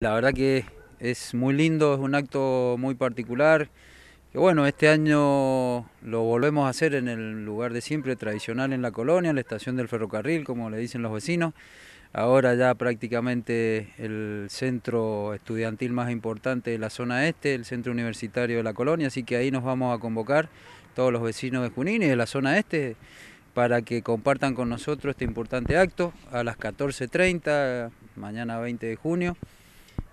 La verdad que es muy lindo, es un acto muy particular. Que bueno, este año lo volvemos a hacer en el lugar de siempre, tradicional en la colonia, en la estación del ferrocarril, como le dicen los vecinos. Ahora ya prácticamente el centro estudiantil más importante de la zona este, el centro universitario de la colonia, así que ahí nos vamos a convocar todos los vecinos de Junín y de la zona este para que compartan con nosotros este importante acto a las 14.30, mañana 20 de junio.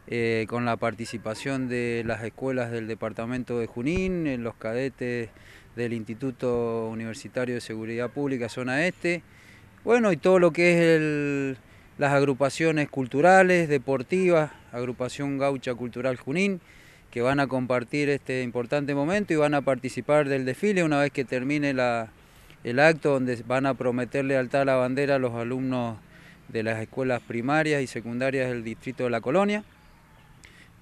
Eh, con la participación de las escuelas del departamento de Junín, eh, los cadetes del Instituto Universitario de Seguridad Pública Zona Este, bueno, y todo lo que es las agrupaciones culturales, deportivas, agrupación Gaucha Cultural Junín, que van a compartir este importante momento y van a participar del desfile una vez que termine el acto donde van a prometerle alta la bandera a los alumnos de las escuelas primarias y secundarias del distrito de la colonia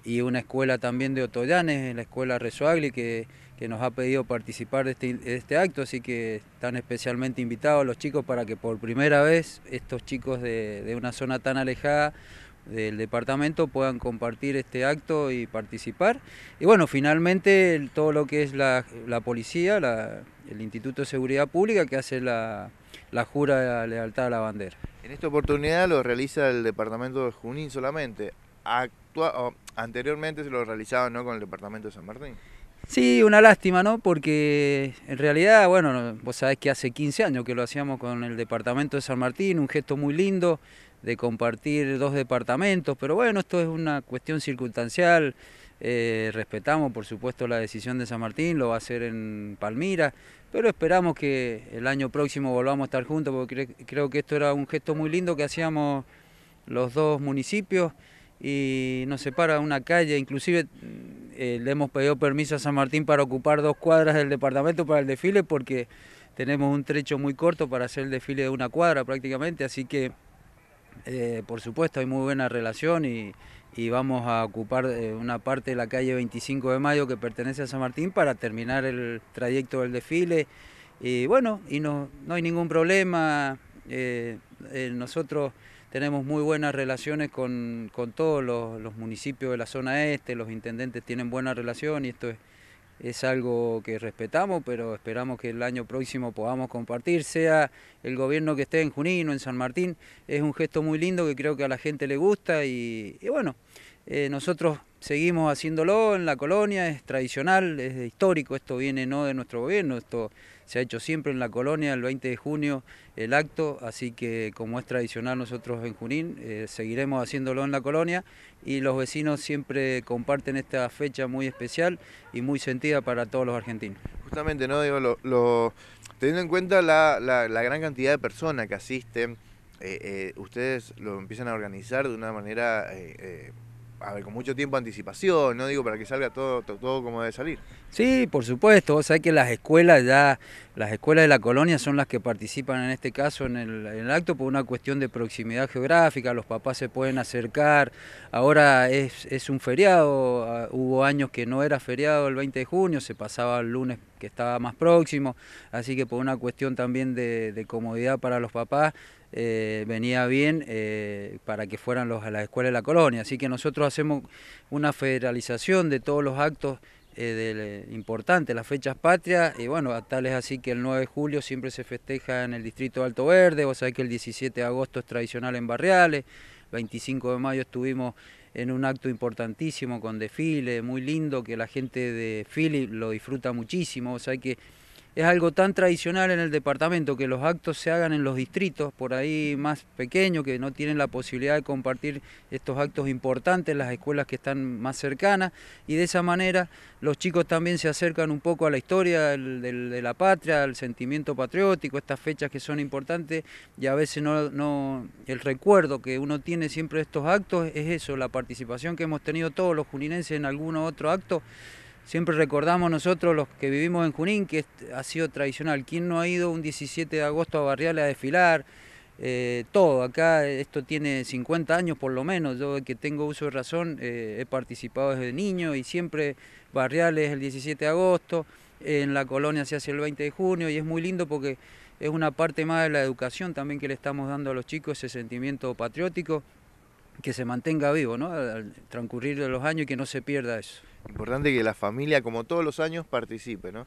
y una escuela también de Otoyanes, la escuela Rezoagli, que, nos ha pedido participar este, de este, acto, así que están especialmente invitados los chicos para que por primera vez estos chicos de, una zona tan alejada del departamento puedan compartir este acto y participar. Y bueno, finalmente todo lo que es la, policía, el Instituto de Seguridad Pública que hace la, la jura de lealtad a la bandera. En esta oportunidad lo realiza el departamento de Junín solamente anteriormente se lo realizaba ¿no? con el departamento de San Martín. Sí, una lástima, ¿no? Porque en realidad, bueno, vos sabés que hace 15 años que lo hacíamos con el departamento de San Martín, un gesto muy lindo de compartir dos departamentos, pero bueno, esto es una cuestión circunstancial, eh, respetamos por supuesto la decisión de San Martín, lo va a hacer en Palmira, pero esperamos que el año próximo volvamos a estar juntos, porque creo que esto era un gesto muy lindo que hacíamos los dos municipios y nos separa una calle, inclusive eh, le hemos pedido permiso a San Martín para ocupar dos cuadras del departamento para el desfile porque tenemos un trecho muy corto para hacer el desfile de una cuadra prácticamente, así que eh, por supuesto hay muy buena relación y, vamos a ocupar eh, una parte de la calle 25 de Mayo que pertenece a San Martín para terminar el trayecto del desfile y bueno, y no, no hay ningún problema, nosotros tenemos muy buenas relaciones con, todos los, municipios de la zona este, los intendentes tienen buena relación y esto es, algo que respetamos, pero esperamos que el año próximo podamos compartir, sea el gobierno que esté en Junín o en San Martín. Es un gesto muy lindo que creo que a la gente le gusta y bueno, eh, nosotros seguimos haciéndolo en la colonia, es tradicional, es histórico, esto viene no de nuestro gobierno, esto se ha hecho siempre en la colonia, el 20 de junio el acto, así que como es tradicional nosotros en Junín, eh, seguiremos haciéndolo en la colonia y los vecinos siempre comparten esta fecha muy especial y muy sentida para todos los argentinos. Justamente, ¿no? Digo, lo, teniendo en cuenta la, gran cantidad de personas que asisten, eh, ustedes lo empiezan a organizar de una manera a ver, con mucho tiempo anticipación, ¿no? Digo, para que salga todo, todo, como debe salir. Sí, por supuesto. Vos sabés que las escuelas ya, las escuelas de la colonia son las que participan en este caso en el, acto por una cuestión de proximidad geográfica, los papás se pueden acercar. Ahora es, un feriado, ah, hubo años que no era feriado el 20 de junio, se pasaba el lunes que estaba más próximo, así que por una cuestión también de comodidad para los papás, eh, venía bien eh, para que fueran los, a la escuela de la colonia. Así que nosotros hacemos una federalización de todos los actos eh, importantes, las fechas patrias, y bueno, tal es así que el 9 de julio siempre se festeja en el distrito de Alto Verde, o sea que el 17 de agosto es tradicional en Barriales, 25 de mayo estuvimos en un acto importantísimo con desfile, muy lindo, que la gente de Philip lo disfruta muchísimo, o sea que es algo tan tradicional en el departamento que los actos se hagan en los distritos, por ahí más pequeños, que no tienen la posibilidad de compartir estos actos importantes las escuelas que están más cercanas, y de esa manera los chicos también se acercan un poco a la historia de la patria, al sentimiento patriótico, estas fechas que son importantes, y a veces no, no, el recuerdo que uno tiene siempre de estos actos es eso, la participación que hemos tenido todos los juninenses en algún otro acto, Siempre recordamos nosotros los que vivimos en Junín, que ha sido tradicional. ¿Quién no ha ido un 17 de agosto a Barriales a desfilar? Eh, todo, acá esto tiene 50 años por lo menos, yo que tengo uso de razón eh, he participado desde niño y siempre Barriales el 17 de agosto, en la colonia se hace el 20 de junio y es muy lindo porque es una parte más de la educación también que le estamos dando a los chicos, ese sentimiento patriótico que se mantenga vivo, ¿no? Al transcurrir de los años y que no se pierda eso. Importante que la familia, como todos los años, participe, ¿no?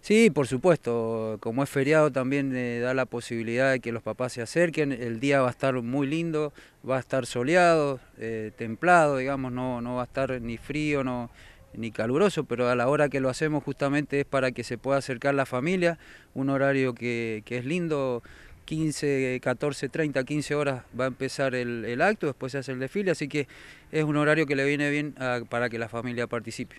Sí, por supuesto. Como es feriado también eh, da la posibilidad de que los papás se acerquen. El día va a estar muy lindo, va a estar soleado, eh, templado, digamos, no, no va a estar ni frío, ni caluroso, pero a la hora que lo hacemos justamente es para que se pueda acercar la familia, un horario que, que es lindo, 15, 14, 30, 15 horas va a empezar el, acto, después se hace el desfile, así que es un horario que le viene bien ah, para que la familia participe.